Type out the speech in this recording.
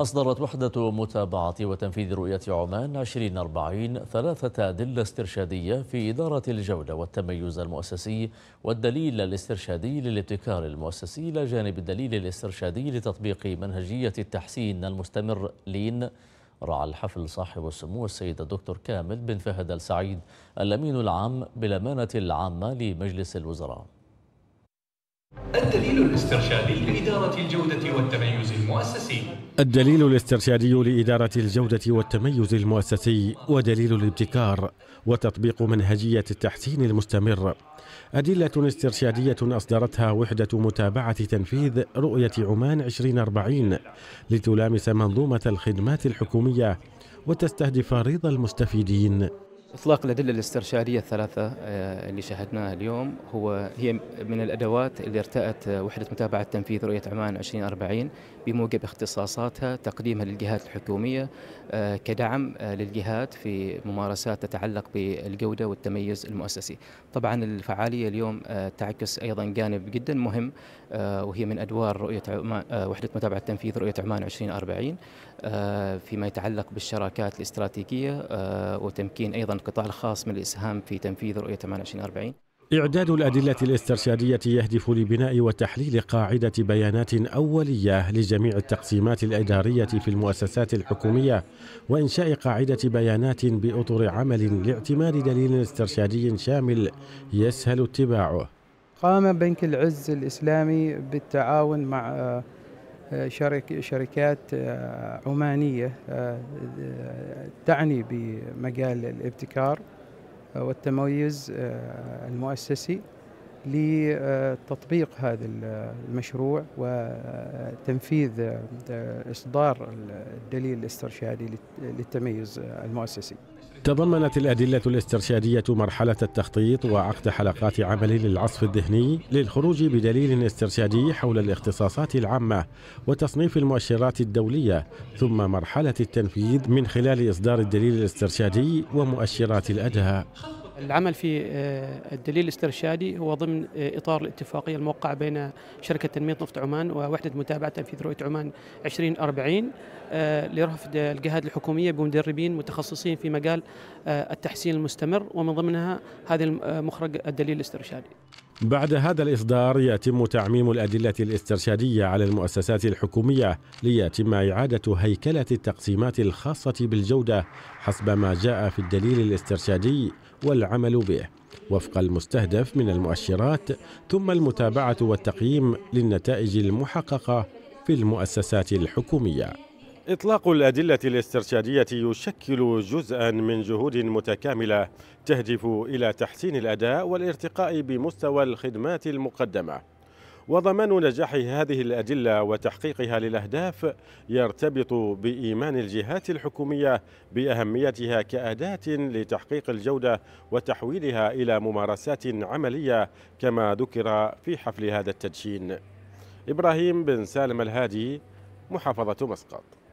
أصدرت وحدة متابعة وتنفيذ رؤية عمان 2040 ثلاثة أدلة استرشادية في إدارة الجودة والتميز المؤسسي والدليل الاسترشادي للابتكار المؤسسي إلى جانب الدليل الاسترشادي لتطبيق منهجية التحسين المستمر لين رعى الحفل صاحب السمو السيد الدكتور كامل بن فهد السعيد الأمين العام بالأمانة العامة لمجلس الوزراء الدليل الاسترشادي لإدارة الجودة والتميز المؤسسي الدليل الاسترشادي لإدارة الجودة والتميز المؤسسي ودليل الابتكار وتطبيق منهجية التحسين المستمر أدلة استرشادية أصدرتها وحدة متابعة تنفيذ رؤية عمان 2040 لتلامس منظومة الخدمات الحكومية وتستهدف رضا المستفيدين إطلاق الأدلة الاسترشادية الثلاثة آه، اللي شاهدناها اليوم هو هي من الأدوات اللي ارتأت آه، وحدة متابعة تنفيذ رؤية عمان 2040 بموجب اختصاصاتها تقديمها للجهات الحكومية آه، كدعم للجهات في ممارسات تتعلق بالجودة والتميز المؤسسي طبعا الفعالية اليوم تعكس أيضا جانب جدا مهم وهي من أدوار رؤية وحدة متابعة تنفيذ رؤية عمان 2040 فيما يتعلق بالشراكات الاستراتيجية وتمكين أيضا القطاع الخاص من الإسهام في تنفيذ رؤية 2840 إعداد الأدلة الاسترشادية يهدف لبناء وتحليل قاعدة بيانات أولية لجميع التقسيمات الإدارية في المؤسسات الحكومية وإنشاء قاعدة بيانات بأطر عمل لاعتماد دليل استرشادي شامل يسهل اتباعه قام بنك العز الإسلامي بالتعاون مع شرك شركات آه، عمانية آه، آه، تعني بمجال الابتكار والتميز المؤسسي لتطبيق هذا المشروع وتنفيذ إصدار الدليل الاسترشادي للتميز المؤسسي تضمنت الأدلة الاسترشادية مرحلة التخطيط وعقد حلقات عمل للعصف الذهني للخروج بدليل استرشادي حول الاختصاصات العامة وتصنيف المؤشرات الدولية ثم مرحلة التنفيذ من خلال إصدار الدليل الاسترشادي ومؤشرات الأداء العمل في آه، الدليل الاسترشادي هو ضمن آه، اطار الاتفاقيه الموقعه بين شركه تنميه نفط عمان ووحده متابعه تنفيذ رؤيه عمان 2040 آه، لرفض الجهات الحكوميه بمدربين متخصصين في مجال التحسين المستمر ومن ضمنها هذا المخرج الدليل الاسترشادي. بعد هذا الإصدار يتم تعميم الأدلة الاسترشادية على المؤسسات الحكومية ليتم إعادة هيكلة التقسيمات الخاصة بالجودة حسب ما جاء في الدليل الاسترشادي والعمل به وفق المستهدف من المؤشرات ثم المتابعة والتقييم للنتائج المحققة في المؤسسات الحكوميه إطلاق الأدلة الاسترشادية يشكل جزءا من جهود متكاملة تهدف إلى تحسين الأداء والارتقاء بمستوى الخدمات المقدمة وضمان نجاح هذه الأدلة وتحقيقها للأهداف يرتبط بإيمان الجهات الحكومية بأهميتها كأداة لتحقيق الجودة وتحويلها إلى ممارسات عملية كما ذكر في حفل هذا التدشين إبراهيم بن سالم الهادي محافظة مسقط